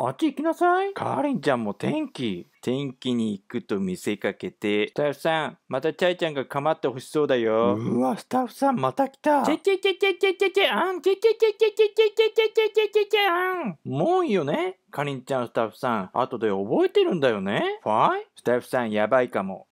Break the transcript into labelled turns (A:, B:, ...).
A: あっち行きなさい。カーリンちゃんも天気。天気に行くと見せかけて、スタッフさん、またチャイちゃんが構ってほしそうだよ。うわ、スタッフさん、また来た。チェ
B: チェチェチェチェチェチェあん、チェチェチェチェチェチェチェチェチェチェチェチェあん。
A: もういいよね。かりんちゃん、スタッフさん、後で覚えてるんだよね。ファイスタッフさん、やばいかも。